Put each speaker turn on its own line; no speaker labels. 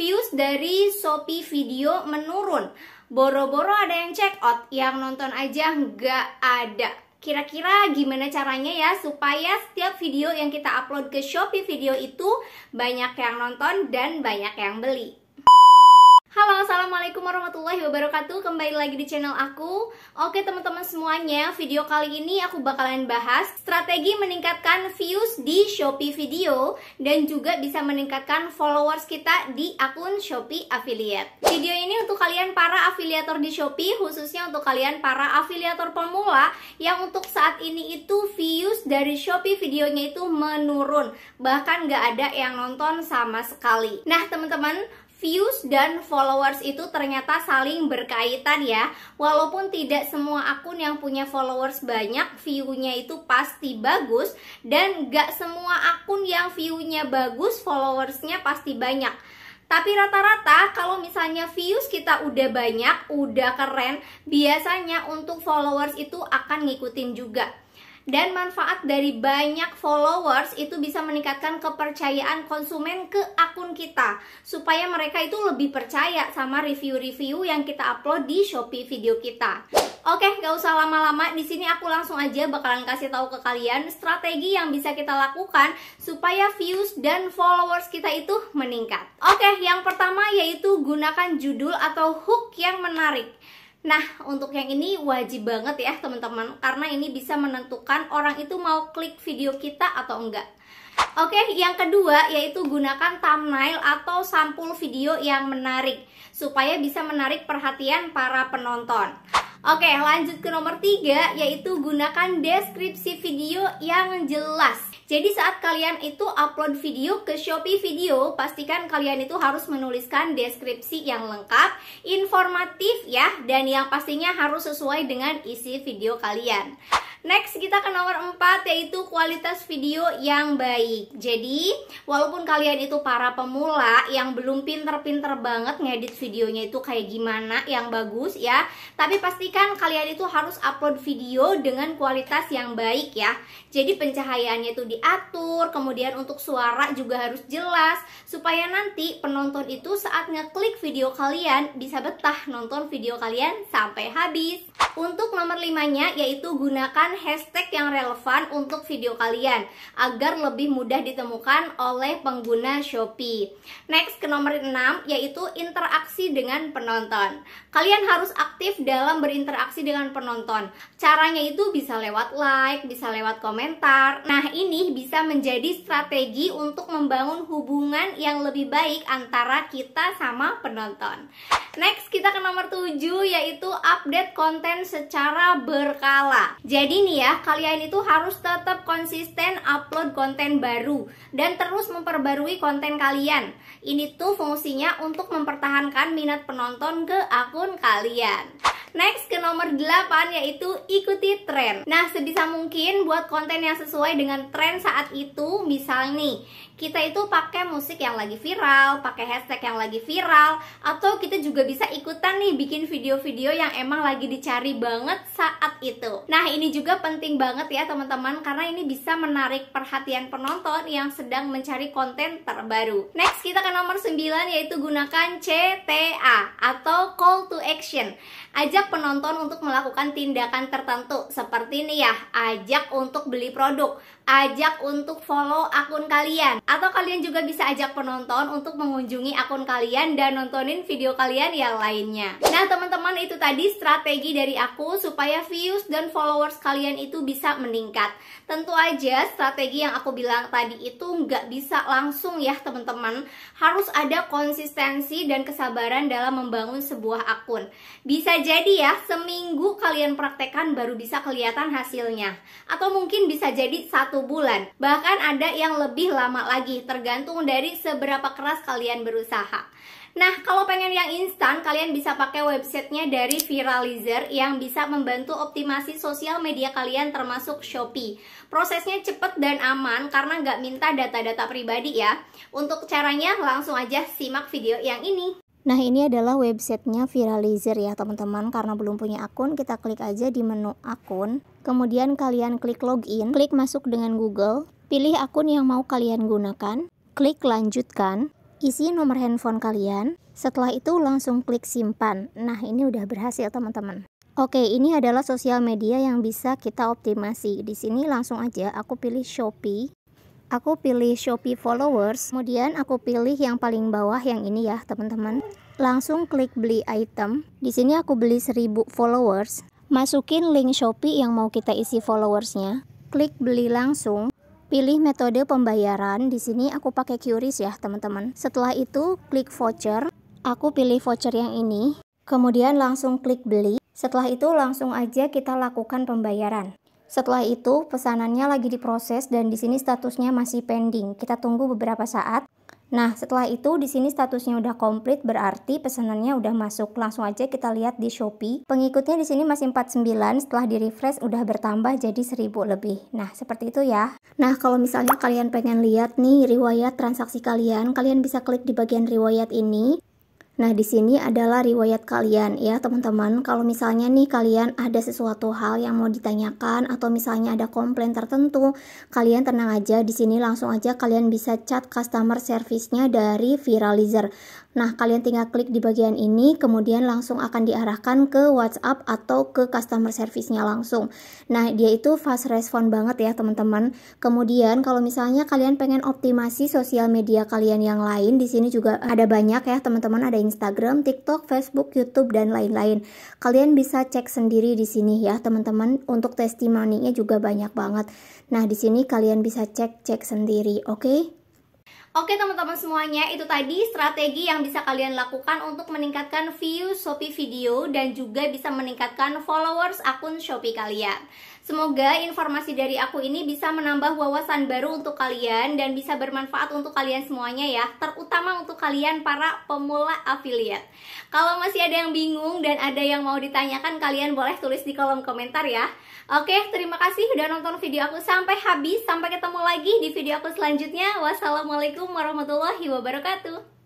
views dari Shopee video menurun. Boro-boro ada yang check out, yang nonton aja nggak ada. Kira-kira gimana caranya ya supaya setiap video yang kita upload ke Shopee video itu banyak yang nonton dan banyak yang beli. Halo, Assalamualaikum warahmatullahi wabarakatuh Kembali lagi di channel aku Oke teman-teman semuanya, video kali ini aku bakalan bahas Strategi meningkatkan views di Shopee Video Dan juga bisa meningkatkan followers kita di akun Shopee Affiliate Video ini untuk kalian para afiliator di Shopee Khususnya untuk kalian para afiliator pemula Yang untuk saat ini itu views dari Shopee videonya itu menurun Bahkan gak ada yang nonton sama sekali Nah teman-teman, views dan followers itu ternyata saling berkaitan ya Walaupun tidak semua akun yang punya followers banyak View-nya itu pasti bagus Dan gak semua akun yang view-nya bagus Followersnya pasti banyak tapi rata-rata kalau misalnya views kita udah banyak, udah keren Biasanya untuk followers itu akan ngikutin juga dan manfaat dari banyak followers itu bisa meningkatkan kepercayaan konsumen ke akun kita supaya mereka itu lebih percaya sama review-review yang kita upload di Shopee video kita. Oke, gak usah lama-lama. Di sini aku langsung aja bakalan kasih tahu ke kalian strategi yang bisa kita lakukan supaya views dan followers kita itu meningkat. Oke, yang pertama yaitu gunakan judul atau hook yang menarik. Nah, untuk yang ini wajib banget ya teman-teman Karena ini bisa menentukan orang itu mau klik video kita atau enggak Oke, yang kedua yaitu gunakan thumbnail atau sampul video yang menarik Supaya bisa menarik perhatian para penonton Oke, lanjut ke nomor tiga, yaitu gunakan deskripsi video yang jelas. Jadi saat kalian itu upload video ke Shopee Video, pastikan kalian itu harus menuliskan deskripsi yang lengkap, informatif ya, dan yang pastinya harus sesuai dengan isi video kalian. Next kita ke nomor 4 yaitu kualitas video yang baik. Jadi, walaupun kalian itu para pemula yang belum pinter-pinter banget ngedit videonya itu kayak gimana yang bagus ya, tapi pastikan kalian itu harus upload video dengan kualitas yang baik ya. Jadi pencahayaannya itu diatur, kemudian untuk suara juga harus jelas supaya nanti penonton itu saat ngeklik video kalian bisa betah nonton video kalian sampai habis. Untuk nomor 5-nya yaitu gunakan menggunakan hashtag yang relevan untuk video kalian agar lebih mudah ditemukan oleh pengguna Shopee. Next ke nomor 6 yaitu interaksi dengan penonton. Kalian harus aktif dalam berinteraksi dengan penonton. Caranya itu bisa lewat like, bisa lewat komentar. Nah, ini bisa menjadi strategi untuk membangun hubungan yang lebih baik antara kita sama penonton. Next kita ke nomor 7 yaitu update konten secara berkala. Jadi ini ya, kalian itu harus tetap konsisten upload konten baru dan terus memperbarui konten kalian. Ini tuh fungsinya untuk mempertahankan minat penonton ke akun kalian. Next ke nomor 8 yaitu ikuti tren. Nah, sebisa mungkin buat konten yang sesuai dengan tren saat itu. misalnya nih, kita itu pakai musik yang lagi viral, pakai hashtag yang lagi viral, atau kita juga bisa ikutan nih bikin video-video yang emang lagi dicari banget saat itu. Nah, ini juga juga penting banget ya teman-teman karena ini bisa menarik perhatian penonton yang sedang mencari konten terbaru. Next kita ke nomor 9 yaitu gunakan CTA atau call to action. Ajak penonton untuk melakukan tindakan tertentu seperti ini ya, ajak untuk beli produk, ajak untuk follow akun kalian atau kalian juga bisa ajak penonton untuk mengunjungi akun kalian dan nontonin video kalian yang lainnya. Nah, teman-teman itu tadi strategi dari aku supaya views dan followers kalian kalian itu bisa meningkat. Tentu aja strategi yang aku bilang tadi itu nggak bisa langsung ya teman-teman. Harus ada konsistensi dan kesabaran dalam membangun sebuah akun. Bisa jadi ya seminggu kalian praktekan baru bisa kelihatan hasilnya. Atau mungkin bisa jadi satu bulan. Bahkan ada yang lebih lama lagi tergantung dari seberapa keras kalian berusaha. Nah, kalau pengen yang instan, kalian bisa pakai websitenya dari Viralizer yang bisa membantu optimasi sosial media kalian termasuk Shopee. Prosesnya cepat dan aman karena nggak minta data-data pribadi ya. Untuk caranya, langsung aja simak video
yang ini. Nah ini adalah websitenya Viralizer ya teman-teman Karena belum punya akun kita klik aja di menu akun Kemudian kalian klik login Klik masuk dengan Google Pilih akun yang mau kalian gunakan Klik lanjutkan isi nomor handphone kalian. Setelah itu langsung klik simpan. Nah, ini udah berhasil teman-teman. Oke, ini adalah sosial media yang bisa kita optimasi. Di sini langsung aja aku pilih Shopee. Aku pilih Shopee followers, kemudian aku pilih yang paling bawah yang ini ya, teman-teman. Langsung klik beli item. Di sini aku beli 1000 followers. Masukin link Shopee yang mau kita isi followersnya. Klik beli langsung. Pilih metode pembayaran. Di sini aku pakai QRIS ya, teman-teman. Setelah itu klik voucher. Aku pilih voucher yang ini. Kemudian langsung klik beli. Setelah itu langsung aja kita lakukan pembayaran. Setelah itu pesanannya lagi diproses dan di sini statusnya masih pending. Kita tunggu beberapa saat. Nah, setelah itu di sini statusnya udah komplit berarti pesanannya udah masuk. Langsung aja kita lihat di Shopee. Pengikutnya di sini masih 49, setelah di refresh udah bertambah jadi 1000 lebih. Nah, seperti itu ya. Nah, kalau misalnya kalian pengen lihat nih riwayat transaksi kalian, kalian bisa klik di bagian riwayat ini. Nah, di sini adalah riwayat kalian ya, teman-teman. Kalau misalnya nih kalian ada sesuatu hal yang mau ditanyakan atau misalnya ada komplain tertentu, kalian tenang aja di sini langsung aja kalian bisa chat customer service-nya dari Viralizer. Nah, kalian tinggal klik di bagian ini, kemudian langsung akan diarahkan ke WhatsApp atau ke customer service-nya langsung. Nah, dia itu fast respon banget ya, teman-teman. Kemudian, kalau misalnya kalian pengen optimasi sosial media kalian yang lain, di sini juga ada banyak ya, teman-teman. Ada Instagram, TikTok, Facebook, YouTube, dan lain-lain. Kalian bisa cek sendiri di sini ya, teman-teman. Untuk testimoninya juga banyak banget. Nah, di sini kalian bisa cek-cek sendiri, oke? Okay?
Oke teman-teman semuanya, itu tadi strategi yang bisa kalian lakukan untuk meningkatkan view Shopee video dan juga bisa meningkatkan followers akun Shopee kalian. Semoga informasi dari aku ini bisa menambah wawasan baru untuk kalian dan bisa bermanfaat untuk kalian semuanya ya, terutama untuk kalian para pemula affiliate. Kalau masih ada yang bingung dan ada yang mau ditanyakan, kalian boleh tulis di kolom komentar ya. Oke, terima kasih sudah nonton video aku sampai habis. Sampai ketemu lagi di video aku selanjutnya. Wassalamualaikum warahmatullahi wabarakatuh.